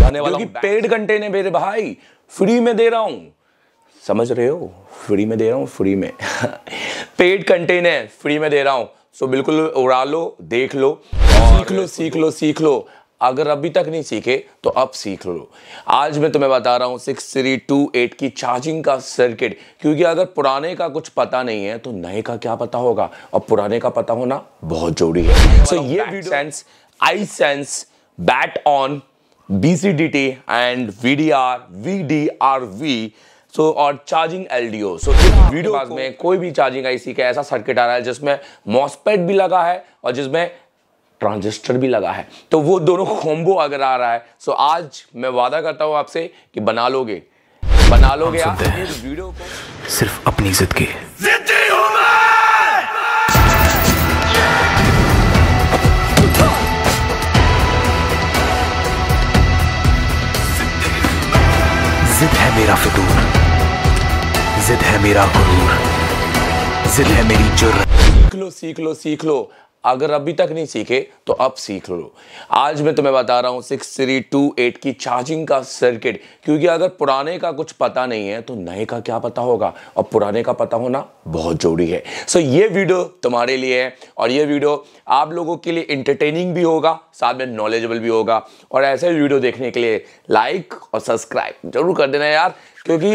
जाने वाला paid content मेरे भाई फ्री में दे रहा हूँ समझ रहे हो फ्री में दे रहा हूँ फ्री में पेड कंटेनर फ्री में दे रहा हूँ सो बिल्कुल उड़ा लो देख लो सीख लो सीख लो सीख लो अगर अभी तक नहीं सीखे तो अब सीख लो आज मैं तुम्हें बता रहा हूँ सिक्स थ्री टू एट की चार्जिंग का सर्किट क्योंकि अगर पुराने का कुछ पता नहीं है तो नए का क्या पता होगा और पुराने का पता होना बहुत जरूरी है सो so, ये sense I sense bat on BCDT and VDR, VDRV so so, और चार्जिंग एलडीओ सो इस वीडियो पास में कोई भी चार्जिंग आईसी का ऐसा सर्किट आ रहा है जिसमें मॉसपेट भी लगा है और जिसमें ट्रांजिस्टर भी लगा है तो वो दोनों कॉम्बो अगर आ रहा है सो so, आज मैं वादा करता हूँ आपसे कि बना लोगे बना लोगे आप इस वीडियो को सिर्फ अपनी जिद की मेरा फितूर जिद है मेरा गुरूर जिद है मेरी जुर्रत सीख लो सीख लो सीख लो अगर अभी तक नहीं सीखे तो अब सीख लो आज मैं तुम्हें बता रहा हूँ सिक्स थ्री टू एट की चार्जिंग का सर्किट क्योंकि अगर पुराने का कुछ पता नहीं है तो नए का क्या पता होगा और पुराने का पता होना बहुत जरूरी है सो so, ये वीडियो तुम्हारे लिए है और ये वीडियो आप लोगों के लिए इंटरटेनिंग भी होगा साथ में नॉलेजेबल भी होगा और ऐसे वीडियो देखने के लिए लाइक और सब्सक्राइब जरूर कर देना यार क्योंकि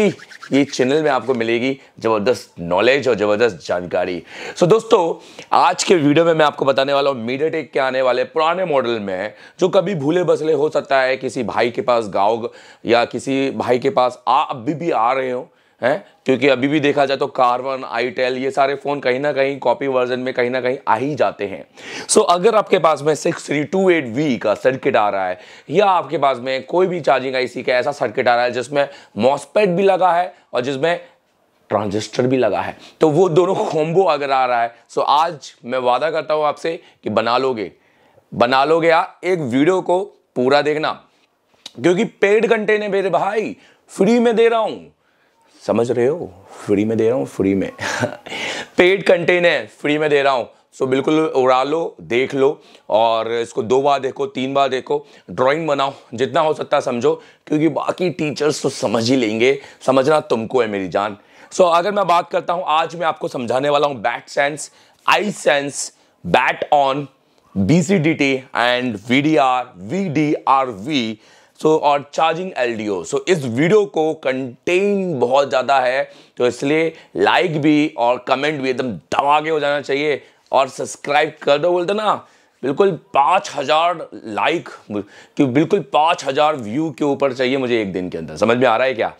ये चैनल में आपको मिलेगी ज़बरदस्त नॉलेज और ज़बरदस्त जानकारी सो so, दोस्तों आज के वीडियो में मैं आपको बताने वाला हूँ मीडिया टेक के आने वाले पुराने मॉडल में जो कभी भूले बसले हो सकता है किसी भाई के पास गाँव या किसी भाई के पास आ अभी भी आ रहे हो है क्योंकि अभी भी देखा जाए तो कार्बन आईटेल ये सारे फ़ोन कहीं ना कहीं कॉपी वर्जन में कहीं ना कहीं आ ही जाते हैं सो so, अगर आपके पास में six three two eight V का सर्किट आ रहा है या आपके पास में कोई भी चार्जिंग आईसी का ऐसा सर्किट आ रहा है जिसमें मॉसपेट भी लगा है और जिसमें ट्रांजिस्टर भी लगा है तो वो दोनों कॉम्बो अगर आ रहा है सो so, आज मैं वादा करता हूँ आपसे कि बना लोगे बना लोगे आप एक वीडियो को पूरा देखना क्योंकि पेड घंटे ने मेरे भाई फ्री में दे रहा हूँ समझ रहे हो फ्री में दे रहा हूँ फ्री में पेड कंटेनर है फ्री में दे रहा हूँ सो so, बिल्कुल उड़ा लो देख लो और इसको दो बार देखो तीन बार देखो ड्राइंग बनाओ जितना हो सकता समझो क्योंकि बाकी टीचर्स तो समझ ही लेंगे समझना तुमको है मेरी जान सो so, अगर मैं बात करता हूँ आज मैं आपको समझाने वाला हूँ bat sense I sense bat on B C D T and V D R V D R V so so, और चार्जिंग एल सो इस वीडियो को कंटेन बहुत ज़्यादा है तो इसलिए लाइक भी और कमेंट भी एकदम दबागे हो जाना चाहिए और सब्सक्राइब कर दो बोलते ना बिल्कुल पाँच हज़ार लाइक कि बिल्कुल पाँच हज़ार व्यू के ऊपर चाहिए मुझे एक दिन के अंदर समझ में आ रहा है क्या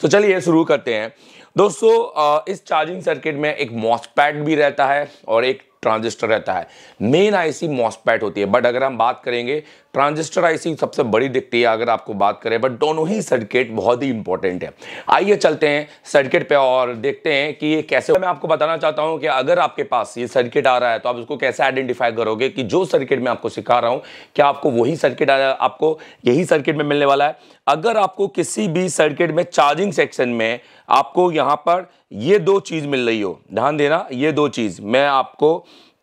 तो चलिए शुरू करते हैं दोस्तों इस चार्जिंग सर्किट में एक मॉसपैट भी रहता है और एक ट्रांजिस्टर रहता है मेन आईसी मॉसपैट होती है बट अगर हम बात करेंगे ट्रांजिस्टर आईसी सबसे बड़ी दिखती है अगर आपको बात करें बट दोनों ही सर्किट बहुत ही इंपॉर्टेंट है आइए चलते हैं सर्किट पे और देखते हैं कि ये कैसे मैं आपको बताना चाहता हूं कि अगर आपके पास ये सर्किट आ रहा है तो आप उसको कैसे आइडेंटिफाई करोगे कि जो सर्किट मैं आपको सिखा रहा हूँ क्या आपको वही सर्किट आपको यही सर्किट में मिलने वाला है अगर आपको किसी भी सर्किट में चार्जिंग सेक्शन में आपको यहाँ पर ये दो चीज़ मिल रही हो ध्यान देना ये दो चीज़ मैं आपको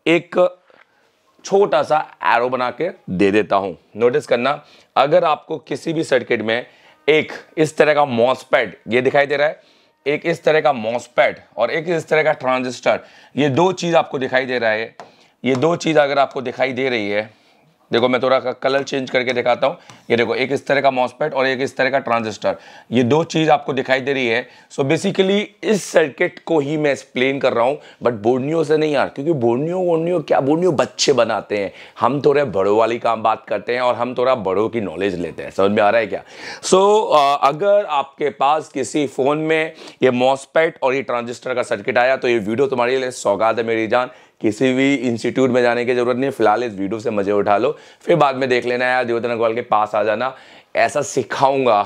एक छोटा सा एरो बना के दे देता हूं नोटिस करना अगर आपको किसी भी सर्किट में एक इस तरह का मॉसपैड ये दिखाई दे रहा है एक इस तरह का मॉसपैड और एक इस तरह का ट्रांजिस्टर ये दो चीज़ आपको दिखाई दे रहा है ये दो चीज़ अगर आपको दिखाई दे रही है देखो मैं थोड़ा कलर चेंज करके दिखाता हूँ ये देखो एक इस तरह का मॉसपेट और एक इस तरह का ट्रांजिस्टर ये दो चीज़ आपको दिखाई दे रही है सो so बेसिकली इस सर्किट को ही मैं एक्सप्लेन कर रहा हूँ बट बोर्नियो से नहीं यार क्योंकि बोर्नियो वोर्नियो क्या बोर्नियो बच्चे बनाते हैं हम थोड़े बड़ों वाली काम बात करते हैं और हम थोड़ा बड़ों की नॉलेज लेते हैं समझ में आ रहा है क्या सो so, अगर आपके पास किसी फ़ोन में ये मॉसपेट और ये ट्रांजिस्टर का सर्किट आया तो ये वीडियो तुम्हारे लिए सौगात है मेरी जान किसी भी इंस्टीट्यूट में जाने की ज़रूरत नहीं फिलहाल इस वीडियो से मज़े उठा लो फिर बाद में देख लेना यार देवतन अग्रवाल के पास आ जाना ऐसा सिखाऊंगा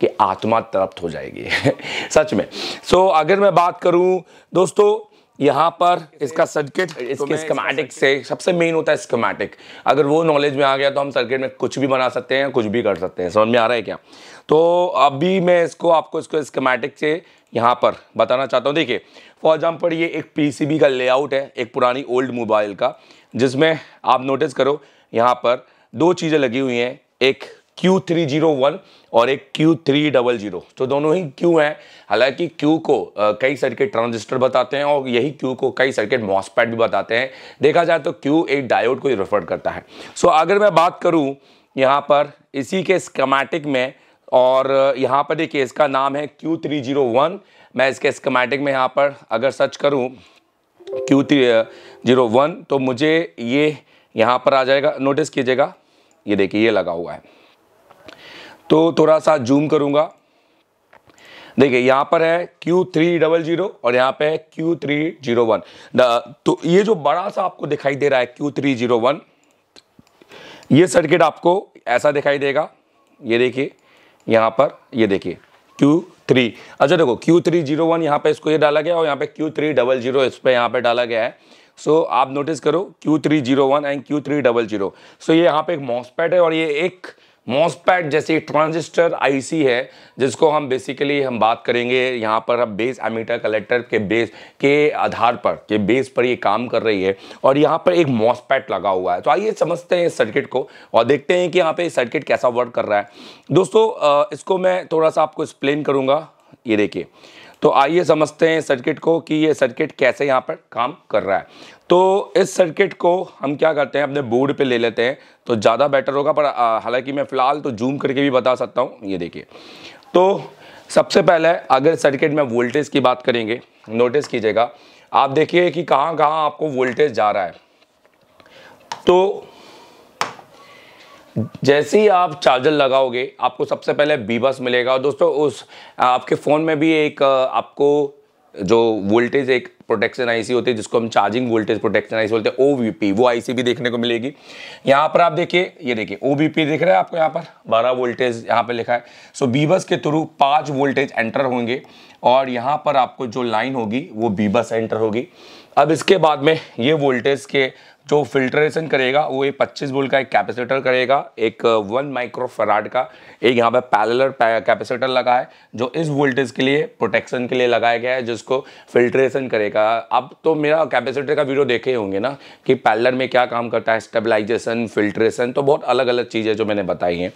कि आत्मा तृप्त हो जाएगी सच में सो so, अगर मैं बात करूं दोस्तों यहाँ पर इसका सर्किट इसके स्कमेटिक से सबसे मेन होता है स्कमेटिक अगर वो नॉलेज में आ गया तो हम सर्किट में कुछ भी बना सकते हैं कुछ भी कर सकते हैं समझ में आ रहा है क्या तो अभी मैं इसको आपको इसको स्कमेटिक से यहाँ पर बताना चाहता हूँ देखिए फॉर एग्जाम्पल ये एक पी का लेआउट है एक पुरानी ओल्ड मोबाइल का जिसमें आप नोटिस करो यहाँ पर दो चीज़ें लगी हुई हैं एक Q301 और एक Q300 तो दोनों ही Q हैं हालांकि Q को कई सर्किट ट्रांजिस्टर बताते हैं और यही Q को कई सर्किट मॉसपैड भी बताते हैं देखा जाए तो Q एक डायोड को रेफर करता है सो so, अगर मैं बात करूं यहाँ पर इसी के स्कमेटिक में और यहाँ पर देखिए इसका नाम है क्यू थ्री जीरो वन मैं इसके स्कमेटिक में यहाँ पर अगर सर्च करूँ क्यू थ्री जीरो वन तो मुझे ये यहाँ पर आ जाएगा नोटिस कीजिएगा ये देखिए ये लगा हुआ है तो थोड़ा सा जूम करूँगा देखिए यहाँ पर है क्यू थ्री डबल जीरो और यहाँ पे है क्यू थ्री जीरो वन तो ये जो बड़ा सा आपको दिखाई दे रहा है क्यू थ्री जीरो वन ये सर्किट आपको ऐसा दिखाई देगा ये देखिए यहां पर ये देखिए क्यू थ्री अच्छा देखो क्यू थ्री जीरो वन यहाँ पे इसको ये डाला गया और यहाँ पे क्यू थ्री डबल जीरो इस पर यहाँ पे डाला गया है सो so, आप नोटिस करो Q three zero one and Q three double zero so ये यहाँ पे एक मॉसपैड है और ये एक मॉसपैट जैसी ट्रांजिस्टर आईसी है जिसको हम बेसिकली हम बात करेंगे यहाँ पर हम बेस एमीटर कलेक्टर के बेस के आधार पर के बेस पर ये काम कर रही है और यहाँ पर एक मॉसपैट लगा हुआ है तो आइए समझते हैं इस सर्किट को और देखते हैं कि यहाँ पे सर्किट कैसा वर्क कर रहा है दोस्तों इसको मैं थोड़ा सा आपको एक्सप्लेन करूँगा ये देखिए तो आइए समझते हैं सर्किट को कि ये सर्किट कैसे यहाँ पर काम कर रहा है तो इस सर्किट को हम क्या करते हैं अपने बोर्ड पे ले लेते हैं तो ज़्यादा बेटर होगा पर हालांकि मैं फ़िलहाल तो जूम करके भी बता सकता हूँ ये देखिए तो सबसे पहले अगर सर्किट में वोल्टेज की बात करेंगे नोटिस कीजिएगा आप देखिए कि कहाँ कहाँ आपको वोल्टेज जा रहा है तो जैसे ही आप चार्जर लगाओगे आपको सबसे पहले बीबस मिलेगा और दोस्तों उस आपके फ़ोन में भी एक आपको जो वोल्टेज एक प्रोटेक्शन आईसी होती है जिसको हम चार्जिंग वोल्टेज प्रोटेक्शन आईसी बोलते हैं ओवीपी वो आईसी भी देखने को मिलेगी यहाँ पर आप देखिए ये देखिए ओवीपी दिख रहा है आपको यहाँ पर बारह वोल्टेज यहाँ पर लिखा है सो बीबस के थ्रू पाँच वोल्टेज एंटर होंगे और यहाँ पर आपको जो लाइन होगी वो बीबस एंटर होगी अब इसके बाद में ये वोल्टेज के जो फिल्ट्रेशन करेगा वो एक 25 वोल्ट का एक कैपेसिटर करेगा एक वन माइक्रो फराड का एक यहाँ पे पैलर कैपेसिटर लगा है जो इस वोल्टेज के लिए प्रोटेक्शन के लिए लगाया गया है जिसको फिल्ट्रेशन करेगा अब तो मेरा कैपेसिटर का वीडियो देखे होंगे ना कि पैलर में क्या काम करता है स्टेबलाइजेशन फिल्ट्रेशन तो बहुत अलग अलग चीज़ें जो मैंने बताई हैं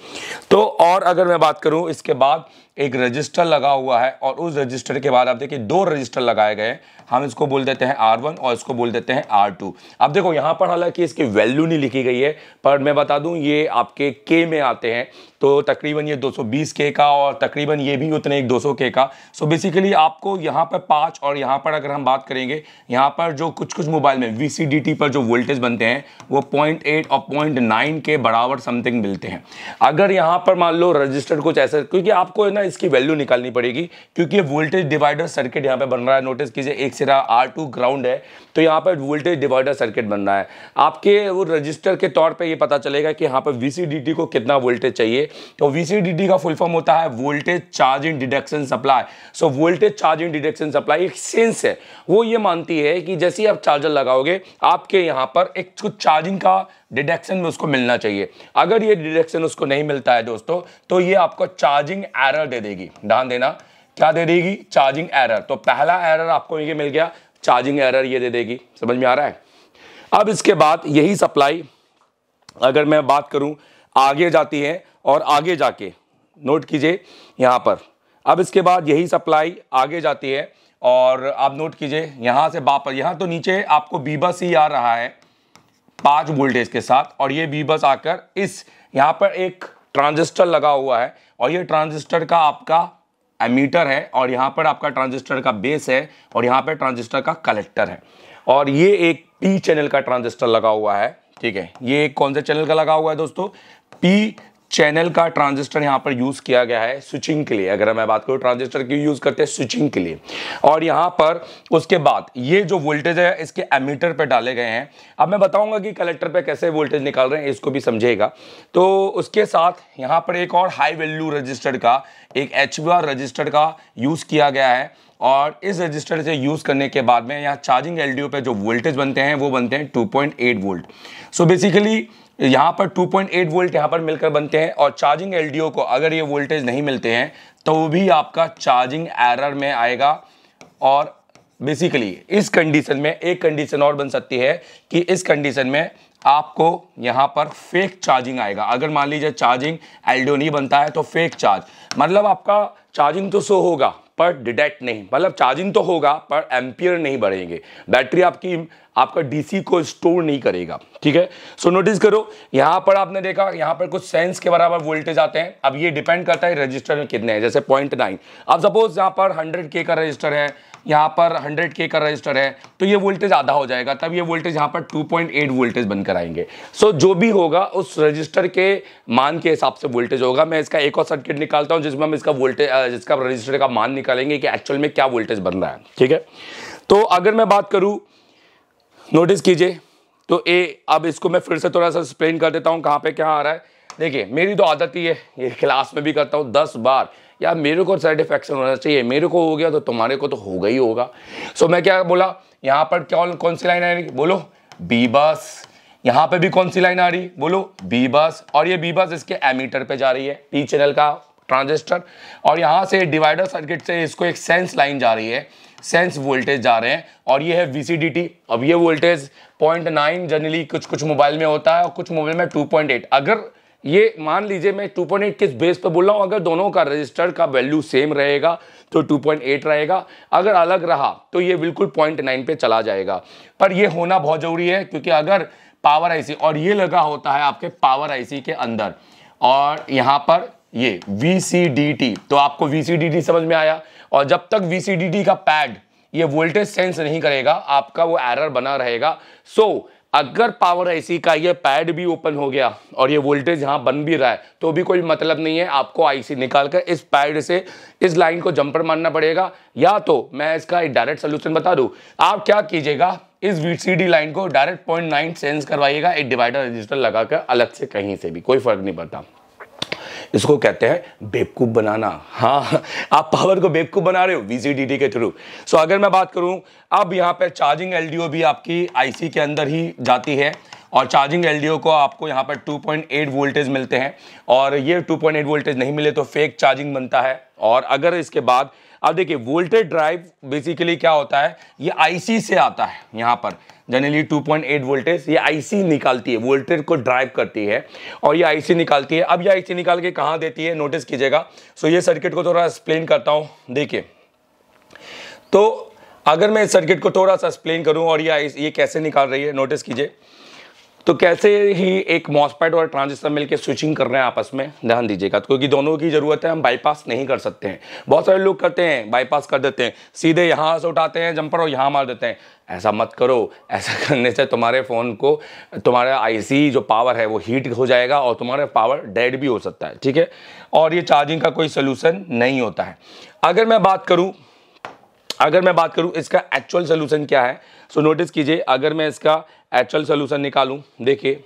तो और अगर मैं बात करूँ इसके बाद एक रजिस्टर लगा हुआ है और उस रजिस्टर के बाद आप देखिए दो रजिस्टर लगाए गए हैं हम इसको बोल देते हैं आर वन और इसको बोल देते हैं आर टू अब देखो यहाँ पर हालांकि इसकी वैल्यू नहीं लिखी गई है पर मैं बता दूँ ये आपके के में आते हैं तो तकरीबन ये 220 के का और तकरीबन ये भी उतने एक 200 के का सो बेसिकली आपको यहाँ पर पाँच और यहाँ पर अगर हम बात करेंगे यहाँ पर जो कुछ कुछ मोबाइल में वी पर जो वोल्टेज बनते हैं वो पॉइंट एट और पॉइंट नाइन के बराबर समथिंग मिलते हैं अगर यहाँ पर मान लो रजिस्टर्ड कुछ ऐसे क्योंकि आपको ना इसकी वैल्यू निकालनी पड़ेगी क्योंकि वोल्टेज डिवाइडर सर्किट यहाँ पर बन रहा है नोटिस कीजिए एक सिरा आर टू ग्राउंड है तो यहाँ पर वोल्टेज डिवाइडर सर्किट बन रहा है आपके वो रजिस्टर के तौर पे ये पता चलेगा कि यहाँ पर वी को कितना वोल्टेज चाहिए तो वी का फुल फॉर्म होता है voltage charge in deduction supply so voltage charge in deduction supply एक सेंस है वो ये मानती है कि जैसे ही आप चार्जर लगाओगे आपके यहाँ पर एक कुछ चार्जिंग का डिडक्शन में उसको मिलना चाहिए अगर ये डिडक्शन उसको नहीं मिलता है दोस्तों तो ये आपको चार्जिंग एरर दे देगी ध्यान देना क्या दे देगी चार्जिंग एरर तो पहला एरर आपको ये मिल गया चार्जिंग एरर ये दे देगी समझ में आ रहा है अब इसके बाद यही सप्लाई अगर मैं बात करूं आगे जाती है और आगे जाके नोट कीजिए यहां पर अब इसके बाद यही सप्लाई आगे जाती है और आप नोट कीजिए यहां से वापस यहां तो नीचे आपको बी बस ही आ रहा है पांच वोल्टेज के साथ और ये बी बस आकर इस यहां पर एक ट्रांजिस्टर लगा हुआ है और ये ट्रांजिस्टर का आपका एमीटर है और यहाँ पर आपका ट्रांजिस्टर का बेस है और यहाँ पर ट्रांजिस्टर का कलेक्टर है और ये एक पी चैनल का ट्रांजिस्टर लगा हुआ है ठीक है ये कौन से चैनल का लगा हुआ है दोस्तों पी चैनल का ट्रांजिस्टर यहाँ पर यूज़ किया गया है स्विचिंग के लिए अगर मैं बात करूँ ट्रांजिस्टर क्यों यूज़ करते हैं स्विचिंग के लिए और यहाँ पर उसके बाद ये जो वोल्टेज है इसके एमीटर पर डाले गए हैं अब मैं बताऊँगा कि कलेक्टर पर कैसे वोल्टेज निकाल रहे हैं इसको भी समझेगा तो उसके साथ यहाँ पर एक और हाई वैल्यू रजिस्टर का एक एच रजिस्टर का यूज़ किया गया है और इस रजिस्टर से यूज़ करने के बाद में यहाँ चार्जिंग एलडीओ पे जो वोल्टेज बनते हैं वो बनते हैं 2.8 वोल्ट सो बेसिकली यहाँ पर 2.8 वोल्ट यहाँ पर मिलकर बनते हैं और चार्जिंग एलडीओ को अगर ये वोल्टेज नहीं मिलते हैं तो भी आपका चार्जिंग एरर में आएगा और बेसिकली इस कंडीशन में एक कंडीशन और बन सकती है कि इस कंडीशन में आपको यहाँ पर फेक चार्जिंग आएगा अगर मान लीजिए चार्जिंग एलडीओ नहीं बनता है तो फेक चार्ज मतलब आपका चार्जिंग तो शो होगा पर डिटेक्ट नहीं मतलब चार्जिंग तो होगा पर एम्पियर नहीं बढ़ेंगे बैटरी आपकी आपका डीसी को स्टोर नहीं करेगा ठीक है सो नोटिस करो यहाँ पर आपने देखा यहाँ पर कुछ सेंस के बराबर वोल्टेज आते हैं अब ये डिपेंड करता है रजिस्टर में कितने हैं जैसे पॉइंट नाइन अब सपोज यहाँ पर हंड्रेड के का रजिस्टर है यहाँ पर 100 के का रजिस्टर है तो ये वोल्टेज आधा हो जाएगा तब ये वोल्टेज यहाँ पर 2.8 वोल्टेज बनकर आएंगे सो जो भी होगा उस रजिस्टर के मान के हिसाब से वोल्टेज होगा मैं इसका एक और सर्किट निकालता हूँ जिसमें हम इसका वोल्टेज जिसका रजिस्टर का मान निकालेंगे कि एक्चुअल में क्या वोल्टेज बन रहा है ठीक है तो अगर मैं बात करूँ नोटिस कीजिए तो ए अब इसको मैं फिर से थोड़ा सा एक्सप्लेन कर देता हूँ कहाँ पे क्या आ रहा है देखिए मेरी तो आदत ही है ये क्लास में भी करता हूँ दस बार यार मेरे को सेटिस्फेक्शन होना चाहिए मेरे को हो गया तो तुम्हारे को तो होगा ही होगा सो so, मैं क्या बोला यहाँ पर क्या कौन सी लाइन आ रही बोलो बी बस यहाँ पे भी कौन सी लाइन आ रही बोलो बी बस और ये बी बस इसके एमीटर पे जा रही है टी चैनल का ट्रांजिस्टर और यहाँ से डिवाइडर सर्किट से इसको एक सेंस लाइन जा रही है सेंस वोल्टेज जा रहे हैं और ये है वी अब ये वोल्टेज 0.9 जनरली कुछ कुछ मोबाइल में होता है और कुछ मोबाइल में 2.8 अगर ये मान लीजिए मैं 2.8 किस बेस पर बोल रहा हूँ अगर दोनों का रजिस्टर का वैल्यू सेम रहेगा तो 2.8 रहेगा अगर अलग रहा तो ये बिल्कुल 0.9 पे चला जाएगा पर ये होना बहुत ज़रूरी है क्योंकि अगर पावर आईसी और ये लगा होता है आपके पावर आईसी के अंदर और यहाँ पर ये वी तो आपको वी समझ में आया और जब तक वी का पैड ये वोल्टेज सेंस नहीं करेगा आपका वो एरर बना रहेगा सो so, अगर पावर आईसी का ये पैड भी ओपन हो गया और ये वोल्टेज यहाँ बन भी रहा है तो भी कोई मतलब नहीं है आपको आईसी निकाल कर इस पैड से इस लाइन को जंपर मारना पड़ेगा या तो मैं इसका एक डायरेक्ट सोल्यूशन बता दूँ आप क्या कीजिएगा इस वीसीडी लाइन को डायरेक्ट पॉइंट नाइन सेंस करवाइएगा एक डिवाइडर रजिस्टर लगाकर अलग से कहीं से भी कोई फर्क नहीं पड़ता इसको कहते हैं बेवकूफ़ बनाना हाँ आप पावर को बेवकूफ़ बना रहे हो वी के थ्रू सो अगर मैं बात करूं अब यहाँ पर चार्जिंग एल भी आपकी आईसी के अंदर ही जाती है और चार्जिंग एल को आपको यहाँ पर 2.8 वोल्टेज मिलते हैं और ये 2.8 वोल्टेज नहीं मिले तो फेक चार्जिंग बनता है और अगर इसके बाद अब देखिए वोल्टेज ड्राइव बेसिकली क्या होता है ये आईसी से आता है यहाँ पर जनरली 2.8 वोल्टेज ये आईसी निकालती है वोल्टेज को ड्राइव करती है और ये आईसी निकालती है अब ये आईसी निकाल के कहाँ देती है नोटिस कीजिएगा सो ये सर्किट को थोड़ा एक्सप्लेन करता हूँ देखिए तो अगर मैं इस सर्किट को थोड़ा सा एक्सप्लेन करूँ और ये ये कैसे निकाल रही है नोटिस कीजिए तो कैसे ही एक मॉसपैड और ट्रांजिस्टर मिलकर स्विचिंग कर रहे हैं आपस में ध्यान दीजिएगा तो क्योंकि दोनों की ज़रूरत है हम बाईपास नहीं कर सकते हैं बहुत सारे लोग करते हैं बाईपास कर देते हैं सीधे यहाँ से उठाते हैं जंपर और यहाँ मार देते हैं ऐसा मत करो ऐसा करने से तुम्हारे फ़ोन को तुम्हारा आईसी जो पावर है वो हीट हो जाएगा और तुम्हारा पावर डेड भी हो सकता है ठीक है और ये चार्जिंग का कोई सोल्यूसन नहीं होता है अगर मैं बात करूँ अगर मैं बात करूँ इसका एक्चुअल सोल्यूसन क्या है सो नोटिस कीजिए अगर मैं इसका एक्चुअल सोल्यूशन निकालूँ देखिए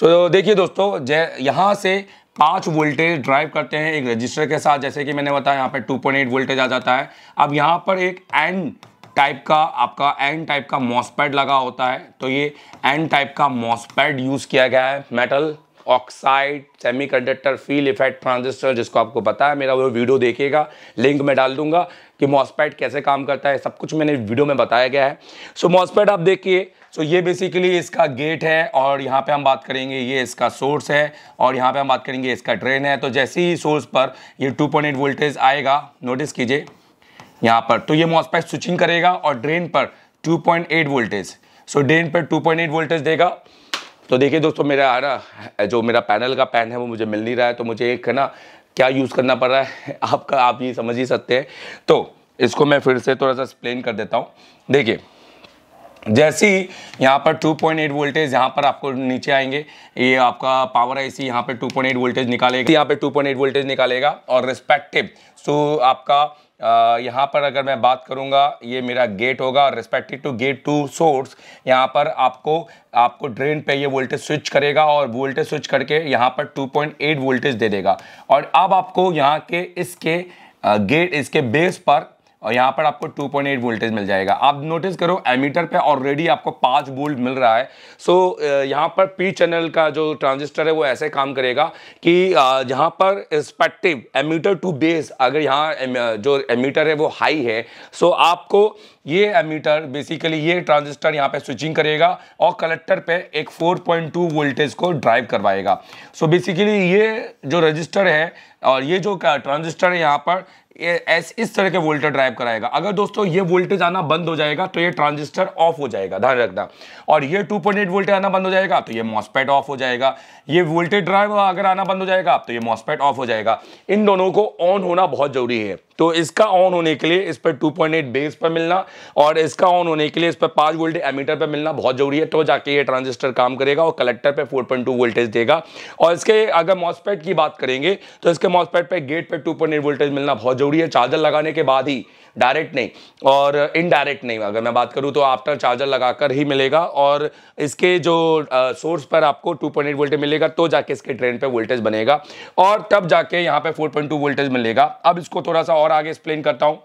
सो देखिए दोस्तों जय यहाँ से पाँच वोल्टेज ड्राइव करते हैं एक रजिस्टर के साथ जैसे कि मैंने बताया यहाँ पर टू पॉइंट एट वोल्टेज आ जाता है अब यहाँ पर एक एंड टाइप का आपका एन टाइप का मॉसपैड लगा होता है तो ये एन टाइप का मॉसपैड यूज़ किया गया है metal oxide semiconductor field effect transistor जिसको आपको पता है मेरा वो वीडियो देखिएगा लिंक में डाल दूंगा कि मॉसपैड कैसे काम करता है सब कुछ मैंने वीडियो में बताया गया है सो मॉसपैड आप देखिए सो ये बेसिकली इसका गेट है और यहाँ पे हम बात करेंगे ये इसका सोर्स है और यहाँ पे हम बात करेंगे इसका ड्रेन है तो जैसे ही सोर्स पर ये 2.8 वोल्टेज आएगा नोटिस कीजिए यहाँ पर तो ये मॉसपैट स्विचिंग करेगा और ड्रेन पर 2.8 वोल्टेज सो ड्रेन पर 2.8 वोल्टेज देगा तो देखिए दोस्तों मेरा आ रहा जो मेरा पैनल का पैन है वो मुझे मिल नहीं रहा है तो मुझे एक है ना क्या यूज़ करना पड़ रहा है आपका आप ये समझ ही सकते हैं तो इसको मैं फिर से थोड़ा सा एक्सप्लेन कर देता हूँ देखिए जैसे ही यहाँ पर 2.8 वोल्टेज यहाँ पर आपको नीचे आएंगे ये आपका पावर आईसी यहाँ पर 2.8 वोल्टेज निकालेगा यहाँ पॉइंट 2.8 वोल्टेज निकालेगा और रिस्पेक्टिव सो आपका यहाँ पर अगर मैं बात करूँगा ये मेरा गेट होगा respective to gate to source यहाँ पर आपको आपको ड्रेन पे ये वोल्टेज स्विच करेगा और वोल्टेज स्विच करके यहाँ पर एट वोल्टेज दे देगा और अब आपको यहाँ के इसके गेट इसके बेस पर और यहाँ पर आपको 2.8 पॉइंट वोल्टेज मिल जाएगा आप नोटिस करो एमीटर पे ऑलरेडी आपको पाँच वोल्ट मिल रहा है सो so, यहाँ पर पी चैनल का जो ट्रांजिस्टर है वो ऐसे काम करेगा कि जहाँ पर रिस्पेक्टिव एमीटर टू बेस अगर यहाँ जो एमीटर है वो हाई है सो so आपको ये एमीटर बेसिकली ये ट्रांजिस्टर यहाँ पे स्विचिंग करेगा और कलेक्टर पे एक 4.2 वोल्टेज को ड्राइव करवाएगा सो so बेसिकली ये जो रजिस्टर है और ये जो ट्रांजिस्टर है यहाँ पर इस तरह के वोल्टेज ड्राइव कराएगा अगर दोस्तों ये वोल्टेज आना बंद हो जाएगा तो ये ट्रांजिस्टर ऑफ हो जाएगा ध्यान रखना और ये 2.8 वोल्टेज आना बंद हो जाएगा तो ये मॉस्पेट ऑफ हो जाएगा ये वोल्टेज ड्राइव अगर आना बंद हो जाएगा तो ये मॉस्पेट ऑफ हो जाएगा इन दोनों को ऑन होना बहुत जरूरी है तो इसका ऑन होने के लिए इस पर 2.8 बेस पर मिलना और इसका ऑन होने के लिए इस पर पाँच वोल्ट एमीटर पर मिलना बहुत जरूरी है तो जाके ये ट्रांजिस्टर काम करेगा और कलेक्टर पे 4.2 वोल्टेज देगा और इसके अगर मॉस्पेट की बात करेंगे तो इसके मॉसपैट पे गेट पे 2.8 वोल्टेज मिलना बहुत जरूरी ज़रूरी है चार्जर लगाने के बाद ही डायरेक्ट नहीं और इनडायरेक्ट नहीं अगर मैं बात करूं तो आफ्टर चार्जर लगाकर ही मिलेगा और इसके जो सोर्स पर आपको 2.8 पॉइंट वोल्टेज मिलेगा तो जाके इसके ट्रेन पे वोल्टेज बनेगा और तब जाके यहाँ पे 4.2 वोल्टेज मिलेगा अब इसको थोड़ा सा और आगे एक्सप्लेन करता हूँ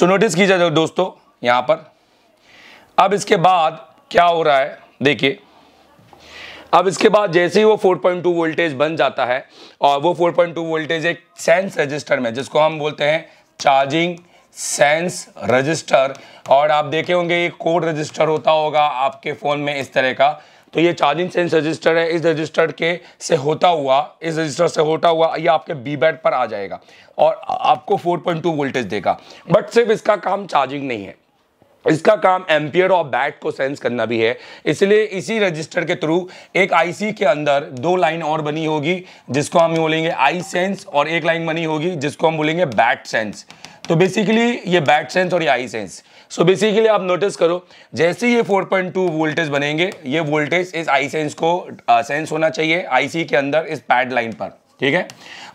सो नोटिस कीजिए दोस्तों यहाँ पर अब इसके बाद क्या हो रहा है देखिए अब इसके बाद जैसे ही वो 4.2 वोल्टेज बन जाता है और वो 4.2 वोल्टेज एक सेंस रजिस्टर में जिसको हम बोलते हैं चार्जिंग सेंस रजिस्टर और आप देखे होंगे ये कोड रजिस्टर होता होगा आपके फ़ोन में इस तरह का तो ये चार्जिंग सेंस रजिस्टर है इस रजिस्टर के से होता हुआ इस रजिस्टर से होता हुआ ये आपके बी बैड पर आ जाएगा और आपको 4.2 वोल्टेज देगा बट सिर्फ इसका काम चार्जिंग नहीं है इसका काम एम्पियर और बैट को सेंस करना भी है इसलिए इसी रजिस्टर के थ्रू एक आईसी के अंदर दो लाइन और बनी होगी जिसको हम बोलेंगे आई सेंस और एक लाइन बनी होगी जिसको हम बोलेंगे बैट सेंस तो बेसिकली ये बैट सेंस और ये आई सेंस सो बेसिकली आप नोटिस करो जैसे ये 4.2 वोल्टेज बनेंगे ये वोल्टेज इस आई सेंस को सेंस uh, होना चाहिए आईसी के अंदर इस पैड लाइन पर ठीक है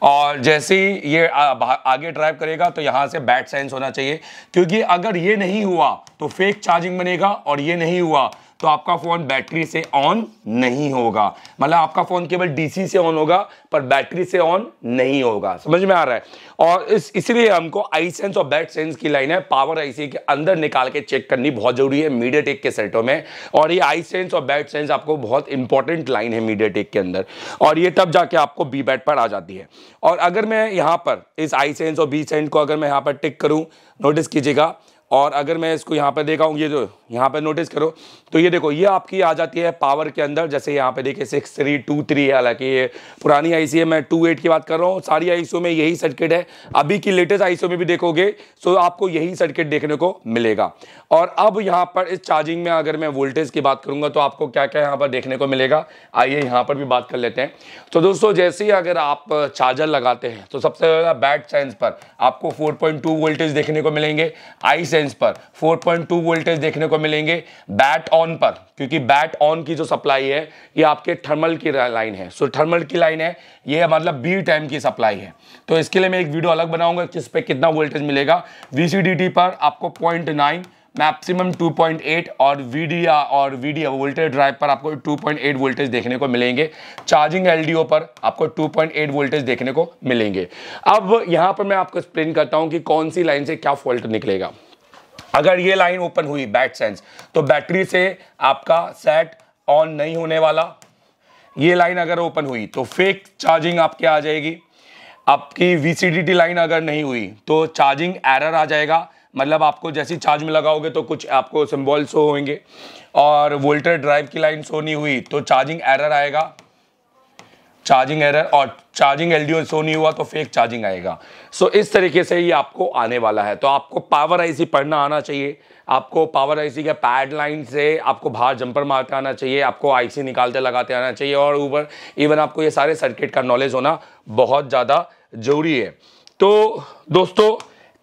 और जैसे ही ये आगे ड्राइव करेगा तो यहां से बैड साइंस होना चाहिए क्योंकि अगर ये नहीं हुआ तो फेक चार्जिंग बनेगा और ये नहीं हुआ तो आपका फ़ोन बैटरी से ऑन नहीं होगा मतलब आपका फ़ोन केवल डीसी से ऑन होगा पर बैटरी से ऑन नहीं होगा समझ में आ रहा है और इस इसलिए हमको आई सेंस और बैट सेंस की लाइन है पावर आईसी के अंदर निकाल के चेक करनी बहुत ज़रूरी है मीडिया टेक के सेटों में और ये आई सेंस और बैट सेंस आपको बहुत इंपॉर्टेंट लाइन है मीडिया टेक के अंदर और ये तब जाके आपको बी बैट पर आ जाती है और अगर मैं यहाँ पर इस आई सेंस और बी सेंस को अगर मैं यहाँ पर टिक करूँ नोटिस कीजिएगा और अगर मैं इसको यहाँ पर हूँ ये जो यहाँ पर नोटिस करो तो ये देखो ये आपकी आ जाती है पावर के अंदर जैसे यहाँ पे देखिए सिक्स थ्री टू थ्री है हालांकि ये पुरानी आई है मैं टू एट की बात कर रहा हूँ सारी आई में यही सर्किट है अभी की लेटेस्ट आई में भी देखोगे सो आपको यही सर्किट देखने को मिलेगा और अब यहाँ पर इस चार्जिंग में अगर मैं वोल्टेज की बात करूँगा तो आपको क्या क्या यहाँ पर देखने को मिलेगा आइए यहाँ पर भी बात कर लेते हैं तो दोस्तों जैसे ही अगर आप चार्जर लगाते हैं तो सबसे ज्यादा बैट साइंस पर आपको फोर वोल्टेज देखने को मिलेंगे आई रेजिस्टेंस पर 4.2 वोल्टेज देखने को मिलेंगे बैट ऑन पर क्योंकि बैट ऑन की जो सप्लाई है ये आपके थर्मल की लाइन है सो so, थर्मल की लाइन है ये मतलब बी टाइम की सप्लाई है तो इसके लिए मैं एक वीडियो अलग बनाऊंगा किस पे कितना वोल्टेज मिलेगा वी पर आपको पॉइंट मैक्सिमम 2.8 और वी और वी वोल्टेज ड्राइव पर आपको 2.8 वोल्टेज देखने को मिलेंगे चार्जिंग एलडीओ पर आपको 2.8 वोल्टेज देखने को मिलेंगे अब यहां पर मैं आपको एक्सप्लेन करता हूं कि कौन सी लाइन से क्या फॉल्ट निकलेगा अगर ये लाइन ओपन हुई बैट सेंस तो बैटरी से आपका सेट ऑन नहीं होने वाला ये लाइन अगर ओपन हुई तो फेक चार्जिंग आपके आ जाएगी आपकी वी लाइन अगर नहीं हुई तो चार्जिंग एरर आ जाएगा मतलब आपको जैसी चार्ज में लगाओगे तो कुछ आपको सिम्बॉल शो होंगे और वोल्टर ड्राइव की लाइन शो नहीं हुई तो चार्जिंग एरर आएगा चार्जिंग एरर और चार्जिंग एलडीओ शो नहीं हुआ तो फेक चार्जिंग आएगा सो so, इस तरीके से ये आपको आने वाला है तो आपको पावर आईसी पढ़ना आना चाहिए आपको पावर आईसी के पैड लाइन से आपको बाहर जंपर मारते आना चाहिए आपको आईसी निकालते लगाते आना चाहिए और ऊपर इवन आपको ये सारे सर्किट का नॉलेज होना बहुत ज़्यादा ज़रूरी है तो दोस्तों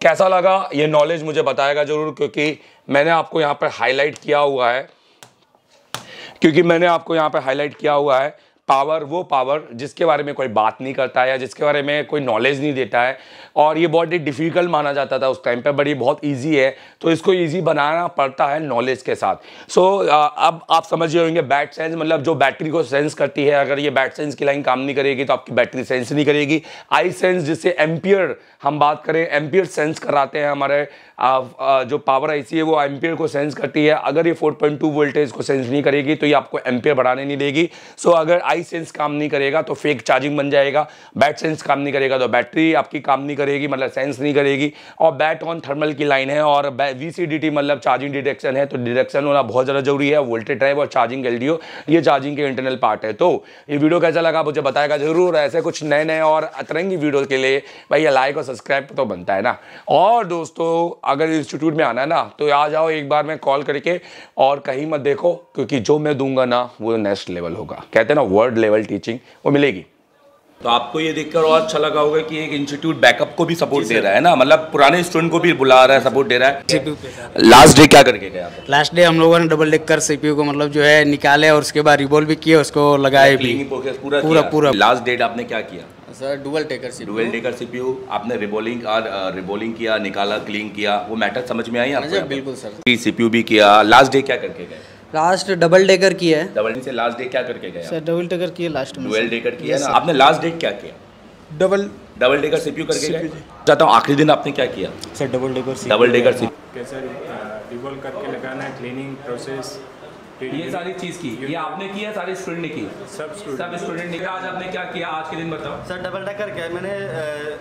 कैसा लगा ये नॉलेज मुझे बताएगा ज़रूर क्योंकि मैंने आपको यहाँ पर हाईलाइट किया हुआ है क्योंकि मैंने आपको यहाँ पर हाईलाइट किया हुआ है पावर वो पावर जिसके बारे में कोई बात नहीं करता है या जिसके बारे में कोई नॉलेज नहीं देता है और ये बहुत ही डिफ़िकल्ट माना जाता था उस टाइम पे बट ये बहुत इजी है तो इसको इजी बनाना पड़ता है नॉलेज के साथ सो so, अब आप समझ रहे होंगे बैट सेंस मतलब जो बैटरी को सेंस करती है अगर ये बैट सेंस की लाइन काम नहीं करेगी तो आपकी बैटरी सेंस नहीं करेगी आई सेंस जिससे एम्पियर हम बात करें एम्पियर सेंस कराते हैं हमारे जो पावर आई है वो एम्पियर को सेंस करती है अगर ये फोर वोल्टेज को सेंस नहीं करेगी तो ये आपको एम्पियर बढ़ाने नहीं देगी सो so, अगर आई आई सेंस काम नहीं करेगा तो फेक चार्जिंग बन जाएगा बैट सेंस काम नहीं करेगा तो बैटरी आपकी काम नहीं करेगी मतलब सेंस नहीं करेगी और बैट ऑन थर्मल की लाइन है और वी मतलब चार्जिंग डिटेक्शन है तो डिटेक्शन होना बहुत ज़्यादा जरूरी है वोल्टेज ड्राइव और चार्जिंग एल ये चार्जिंग के इंटरनल पार्ट है तो ये वीडियो कैसा लगा मुझे बताएगा जरूर ऐसे कुछ नए नए और अतरंगी वीडियो के लिए भाई लाइक और सब्सक्राइब तो बनता है ना और दोस्तों अगर इंस्टीट्यूट में आना है ना तो आ जाओ एक बार मैं कॉल करके और कहीं मत देखो क्योंकि जो मैं दूंगा ना वो नेक्स्ट लेवल होगा कहते हैं ना वर्ड थर्ड लेवल टीचिंग वो मिलेगी तो आपको ये देखकर और अच्छा लगा होगा कि एक इंस्टीट्यूट बैकअप को भी सपोर्ट दे रहा है ना मतलब पुराने स्टूडेंट को भी बुला रहा है सपोर्ट दे रहा है लास्ट डे क्या करके गया लास्ट डे हम लोगों ने डबल लेग कर सीपीयू को मतलब जो है निकाले और उसके बाद रिबोल भी किए उसको लगाए भी पूरा पूरा पूरा लास्ट डेट आपने क्या किया sir dual decker C dual decker CPU आपने रिबोलिंग और रिबोलिंग किया निकाला क्लीन किया वो मैटर समझ में आई आपको बिल्कुल सर सीपीयू भी किया लास्ट डे क्या करके गए लास्ट डबल डेकर किया है डबल से लास्ट डे क्या करके गया सर डबल डेकर किया लास्ट में डबल डेकर किया ना आपने लास्ट डेट क्या किया डबल डबल डेकर सीपीयू करके गए जाता हूं आखिरी दिन आपने क्या किया sir double decker double decker CPU कैसे रिवॉल्व करके लगाना है क्लीनिंग प्रोसेस ये सारी चीज की ये आपने किया सारे स्टूडेंट ने की सब स्टूडेंट सब स्टूडेंट ने कहा आज आपने क्या किया आज के दिन बताओ सर डबल डेकर क्या मैंने uh,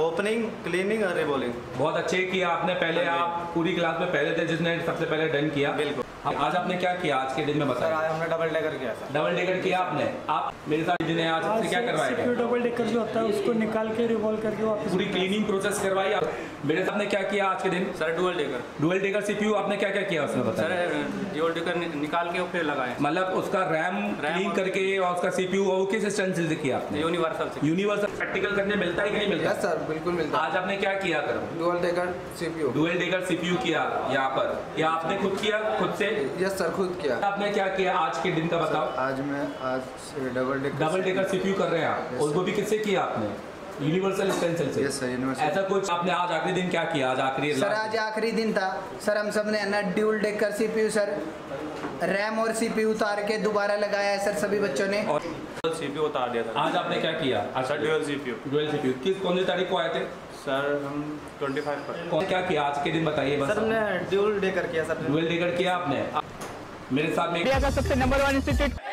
ओपनिंग क्लीनिंग और रिबोलिंग बहुत अच्छे किया आपने पहले हाँ आप पूरी क्लास में पहले थे जिसने सबसे पहले डन किया बिल्कुल हाँ, आज आपने क्या किया आज के दिन में बताया आज हमने डबल डेकर किया सर डबल डेकर किया आपने आप मेरे साथ जिन्हें आज आपसे क्या करवाया डबल डेकर जो होता है उसको निकाल के रिवॉल्व करके वापस पूरी क्लीनिंग प्रोसेस करवाई आप मेरे साथ ने क्या किया आज के दिन sir dual decker dual decker CPU आपने क्या क्या किया उसमें बताया सर डुअल डेकर निकाल के फिर लगाए मतलब उसका रैम रैम करके और उसका सीपीयू और किस स्टेंसिल से किया यूनिवर्सल यूनिवर्सल प्रैक्टिकल करने मिलता है कि नहीं मिलता सर बिल्कुल मिलता आज आपने क्या किया करो dual decker CPU dual decker CPU किया यहाँ पर या आपने खुद किया खुद से यस सर खुद किया आपने क्या किया आज के दिन का बताओ आज मैं आज double decker double decker CPU कर रहे हैं आप उसको भी किससे किया आपने यूनिवर्सल स्टेंसिल से यस सर यूनिवर्सल ऐसा कुछ आपने आज आखिरी दिन क्या किया आज आखिरी सर आज आखिरी दिन था सर हम सब ने dual decker CPU sir RAM और सीपी उतार के दोबारा लगाया है सर सभी बच्चों ने और सीपी उतार दिया था आज आपने क्या किया अच्छा ड्यूएल सीपीयू ड्यूएल सीपीयू किस कौन सी तारीख को आए थे सर हम 25 पर कौन क्या किया आज के दिन बताइए बस सर हमने ड्यूएल डेकर किया सर ड्यूएल डेकर किया आपने मेरे साथ में सबसे नंबर वन इंस्टीट्यूट